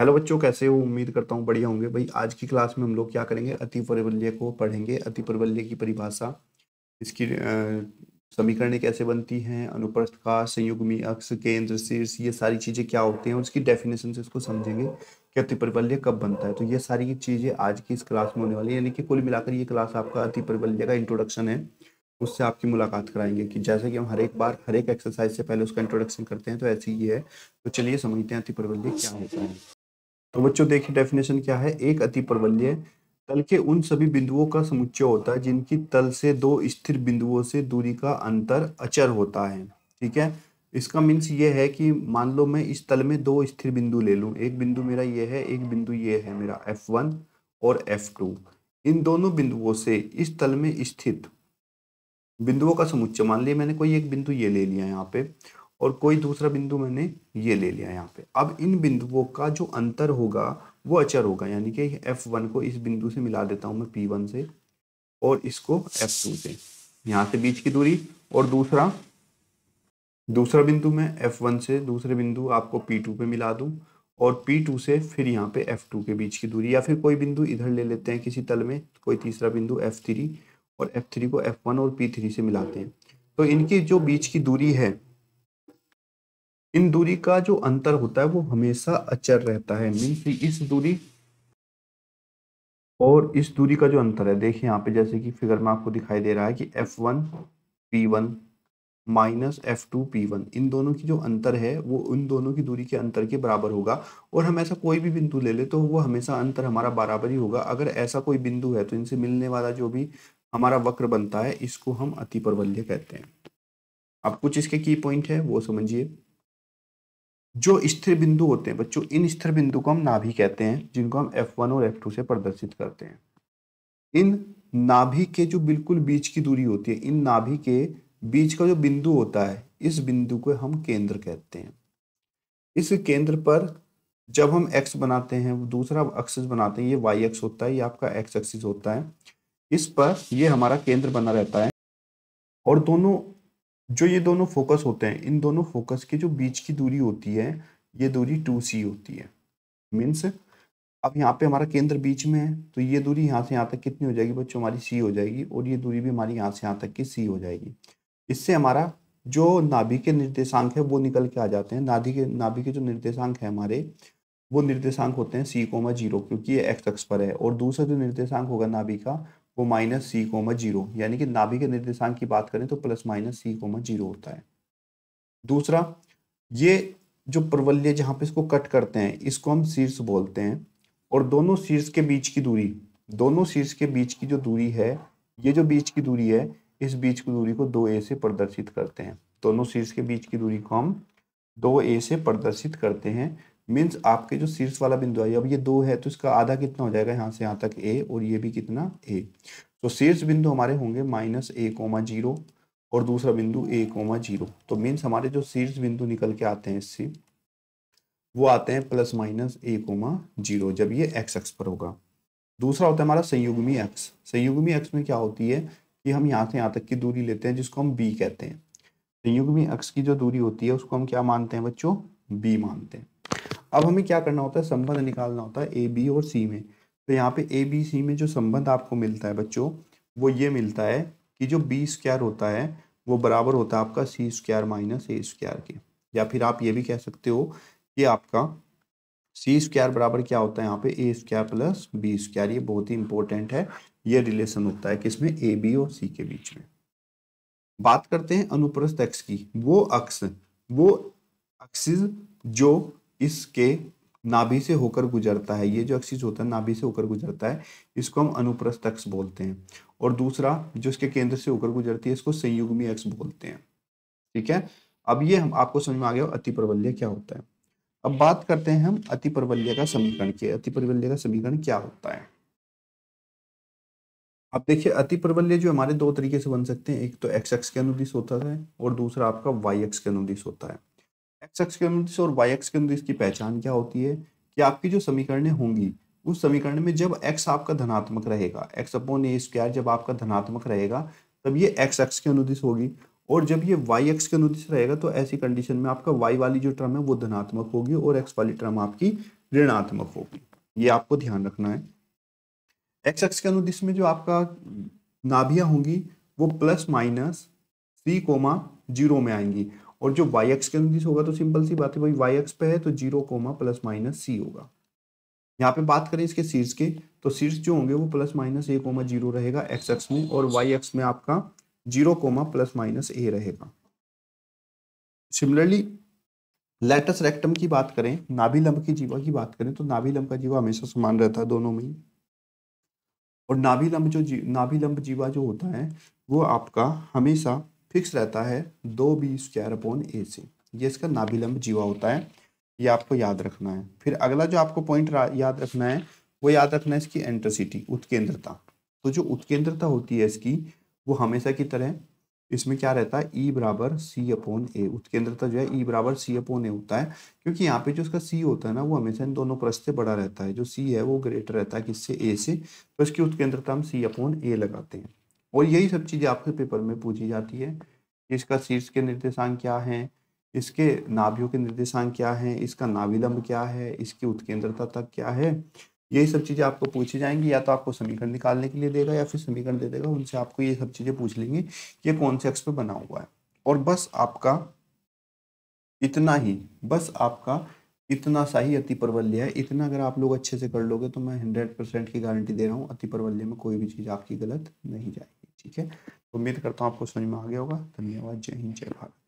hello बच्चों कैसे हो उम्मीद करता हूँ बढ़िया होंगे भाई आज की क्लास में हम लोग क्या करेंगे अति प्रबल्य को पढ़ेंगे अति प्रबल्य की परिभाषा इसकी समीकरणें कैसे बनती हैं अनुप्रस्थ का संयुग्मी अक्ष केंद्र शीर्ष ये सारी चीज़ें क्या होती हैं उसकी डेफिनेशन से इसको समझेंगे कि अति प्रबल्य कब बनता है तो ये सारी चीज़ें आज की इस क्लास में होने वाली है यानी कि कुल मिलाकर ये क्लास आपका अति प्रबल्य का इंट्रोडक्शन है उससे आपकी मुलाकात कराएंगे कि जैसे कि हम हर एक बार हर एक एक्सरसाइज से पहले उसका इंट्रोडक्शन करते हैं तो ऐसे ही है तो चलिए समझते हैं अति प्रबल्य क्या होता है तो बच्चों देखिए डेफिनेशन क्या है एक अति प्रबल्य तल के उन सभी बिंदुओं का समुच्चय होता है जिनकी तल से दो स्थिर बिंदुओं से दूरी का अंतर अचर होता है ठीक है इसका मीन्स ये है कि मान लो मैं इस तल में दो स्थिर बिंदु ले लूँ एक बिंदु मेरा ये है एक बिंदु ये है मेरा F1 और F2 इन दोनों बिंदुओं से इस तल में स्थित बिंदुओं का समुच्चय मान लिया मैंने कोई एक बिंदु ये ले लिया यहाँ पे और कोई दूसरा बिंदु मैंने ये ले लिया यहाँ पे अब इन बिंदुओं का जो अंतर होगा वो अचर होगा यानी कि एफ वन को इस बिंदु से मिला देता हूँ मैं पी वन से और इसको एफ टू से यहाँ से बीच की दूरी और दूसरा दूसरा बिंदु मैं एफ वन से दूसरे बिंदु आपको पी टू पे मिला दूँ और पी टू से फिर यहाँ पे एफ टू के बीच की दूरी या फिर कोई बिंदु इधर ले लेते हैं किसी तल में कोई तीसरा बिंदु एफ थ्री और एफ थ्री को एफ वन और पी थ्री से मिलाते हैं तो इनकी जो बीच की दूरी है इन दूरी का जो अंतर होता है वो हमेशा अचर रहता है मीन इस दूरी और इस दूरी का जो अंतर है देखिए यहाँ पे जैसे कि फिगर में आपको दिखाई दे रहा है कि F one P one minus F two P one इन दोनों की जो अंतर है वो इन दोनों की दूरी के अंतर के बराबर होगा और हम ऐसा कोई भी बिंदु ले ले तो वो हमेशा अंतर हमारा बराबर ही होगा अगर ऐसा कोई बिंदु है तो इनसे मिलने वाला जो भी हमारा वक्र बनता है इसको हम अति प्रबल्य कहते हैं अब कुछ इसके की पॉइंट है वो समझिए जो स्थिर बिंदु होते हैं बच्चों इन स्थिर बिंदु को हम नाभि कहते हैं जिनको हम F1 और F2 से प्रदर्शित करते हैं इन नाभि के जो बिल्कुल बीच की दूरी होती है इन नाभि के बीच का जो बिंदु होता है इस बिंदु को हम केंद्र कहते हैं इस केंद्र पर जब हम एक्स बनाते हैं दूसरा एक्सिस बनाते हैं ये वाई एक्स होता है ये आपका एक्स एक्सिस होता है इस पर ये हमारा केंद्र बना रहता है और दोनों जो ये दोनों फोकस होते हैं इन दोनों फोकस के जो बीच की दूरी होती है ये दूरी टू सी होती है मीन्स अब यहाँ पे हमारा केंद्र बीच में है तो ये दूरी यहाँ से यहाँ तक कितनी हो जाएगी बच्चों हमारी सी हो जाएगी और ये दूरी भी हमारी यहाँ से यहाँ तक की सी हो जाएगी इससे हमारा जो नाभि के निर्देशांक है वो निकल के आ जाते हैं नाभि के नाभि के जो निर्देशांक है हमारे वो निर्देशांक होते हैं सी कोमा जीरो क्योंकि ये एक्स अक्ष पर है और दूसरा जो निर्देशांक होगा नाभि का वो माइनस सी कोमा जीरो यानी कि नाभिक के निर्देशांक की बात करें तो plus minus C comma zero होता है दूसरा ये जो प्रवल्य जहाँ पे इसको कट करते हैं इसको हम शीर्ष बोलते हैं और दोनों शीर्ष के बीच की दूरी दोनों शीर्ष के बीच की जो दूरी है ये जो बीच की दूरी है इस बीच की दूरी को दो ए से प्रदर्शित करते हैं दोनों शीर्ष के बीच की दूरी को हम दो ए से प्रदर्शित करते हैं मीन्स आपके जो शीर्ष वाला बिंदु है अब ये दो है तो इसका आधा कितना हो जाएगा यहाँ से यहाँ तक ए और ये भी कितना ए तो शीर्ष बिंदु हमारे होंगे माइनस ए कोमा जीरो और दूसरा बिंदु ए कोमा जीरो तो मीन्स हमारे जो शीर्ष बिंदु निकल के आते हैं इससे वो आते हैं plus minus A comma zero जब ये एक्स एक्स पर होगा दूसरा होता है हमारा संयुग्मी एक्स संयुग्मी एक्स में क्या होती है कि हम यहाँ से यहाँ तक की दूरी लेते हैं जिसको हम बी कहते हैं संयुग्मी एक्स की जो दूरी होती है उसको हम क्या मानते हैं बच्चों बी मानते हैं अब हमें क्या करना होता है संबंध निकालना होता है ए बी और सी में तो यहाँ पे ए बी सी में जो संबंध आपको मिलता है बच्चों वो ये मिलता है कि जो बी स्क्वायर होता है वो बराबर होता है आपका C square minus A square के या फिर आप ये भी कह सकते हो कि आपका सी स्क्वायर बराबर क्या होता है यहाँ पे A square plus B square ये बहुत ही इंपॉर्टेंट है ये रिलेशन होता है किसमें ए बी और सी के बीच में बात करते हैं अनुप्रस्थ अक्ष की वो अक्ष वो अक्सिस जो इसके नाभि से होकर गुजरता है ये जो अक्षिज होता है नाभि से होकर गुजरता है इसको हम अनुप्रस्थ अक्ष बोलते हैं और दूसरा जो इसके केंद्र से होकर गुजरती है इसको संयुग्मी अक्ष बोलते हैं ठीक है अब ये हम आपको समझ में आ गया अति प्रबल्य क्या होता है अब बात करते हैं हम अति प्रबल्य का समीकरण की अति प्रबल्य का समीकरण क्या होता है अब देखिए अति प्रबल्य जो हमारे दो तरीके से बन सकते हैं एक तो एक्स एक्स के अनुदिश होता है और दूसरा आपका वाई एक्स के अनुदिश होता है एक्स एक्स के अनुदिश और वाई एक्स के अनुदिश की पहचान क्या होती है कि आपकी जो समीकरणें होंगी उस समीकरण में जब एक्स आपका धनात्मक रहेगा एक्स अपॉन ए स्क्वायर जब आपका धनात्मक रहेगा तब ये एक्स एक्स के अनुदिश होगी और जब ये वाई एक्स के अनुदिश रहेगा तो ऐसी कंडीशन में आपका वाई वाली जो टर्म है वो धनात्मक होगी और एक्स वाली टर्म आपकी ऋणात्मक होगी ये आपको ध्यान रखना है एक्स एक्स के अनुदिश में जो आपका नाभियाँ होंगी वो plus minus three comma zero में आएंगी और जो वाई एक्स के अंदर होगा तो सिंपल सी बात है भाई वाई एक्स पे है तो zero comma plus minus C होगा यहाँ पे बात करें इसके शीर्ष के तो शीर्ष जो होंगे वो plus minus A comma zero रहेगा एक्स एक्स में और वाई एक्स में आपका zero comma plus minus A रहेगा सिमिलरली लेटस रेक्टम की बात करें नाभिलंब की जीवा की बात करें तो नाभिलंब का जीवा हमेशा समान रहता है दोनों में और नाभिलंब जो जी नाभिलंब जीवा जो होता है वो आपका हमेशा फिक्स रहता है दो B square upon A C ये इसका नाभिलंब जीवा होता है ये आपको याद रखना है फिर अगला जो आपको पॉइंट याद रखना है वो याद रखना है इसकी एंट्रसिटी उत्केंद्रता तो जो उत्केंद्रता होती है इसकी वो हमेशा की तरह इसमें क्या रहता है ई e बराबर सी अपॉन ए उत्केंद्रता जो है ई e बराबर सी अपॉन ए होता है क्योंकि यहाँ पे जो उसका सी होता है ना वो हमेशा इन दोनों परस्त से बड़ा रहता है जो सी है वो ग्रेटर रहता है किससे ए से तो इसकी उत्केंद्रता हम सी अपॉन ए लगाते हैं और यही सब चीज़ें आपके पेपर में पूछी जाती है इसका शीर्ष के निर्देशांक क्या हैं इसके नाभियों के निर्देशांक क्या हैं इसका नाविलंब क्या है इसकी उत्केंद्रता तक क्या है यही सब चीज़ें आपको पूछी जाएंगी या तो आपको समीकरण निकालने के लिए देगा या फिर समीकरण दे देगा उनसे आपको ये सब चीज़ें पूछ लेंगे ये कौन से अक्ष पर बना हुआ है और बस आपका इतना ही बस आपका इतना सा ही अति परवल्य है इतना अगर आप लोग अच्छे से कर लोगे तो मैं हंड्रेड परसेंट की गारंटी दे रहा हूँ अति परवल्य में कोई भी चीज़ आपकी गलत नहीं जाएगी ठीक है उम्मीद करता हूँ आपको समझ में आ गया होगा धन्यवाद जय हिंद जय भारत